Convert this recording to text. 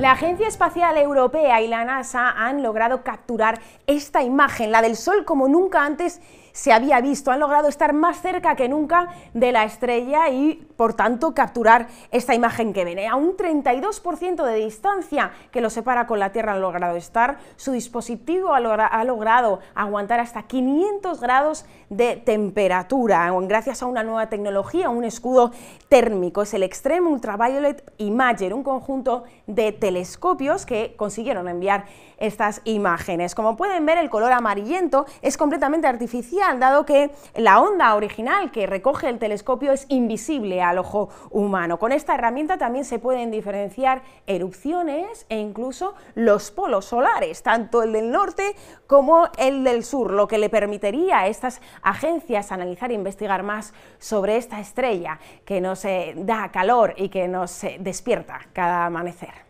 La Agencia Espacial Europea y la NASA han logrado capturar esta imagen, la del Sol como nunca antes se había visto. Han logrado estar más cerca que nunca de la estrella y, por tanto, capturar esta imagen que ven. A un 32% de distancia que lo separa con la Tierra han logrado estar. Su dispositivo ha, logrado aguantar hasta 500 grados de temperatura, gracias a una nueva tecnología, un escudo térmico. Es el Extreme Ultraviolet Imager, un conjunto de telescopios que consiguieron enviar estas imágenes. Como pueden ver, el color amarillento es completamente artificial, dado que la onda original que recoge el telescopio es invisible al ojo humano. Con esta herramienta también se pueden diferenciar erupciones e incluso los polos solares, tanto el del norte como el del sur, lo que le permitiría a estas agencias analizar e investigar más sobre esta estrella que nos da calor y que nos despierta cada amanecer.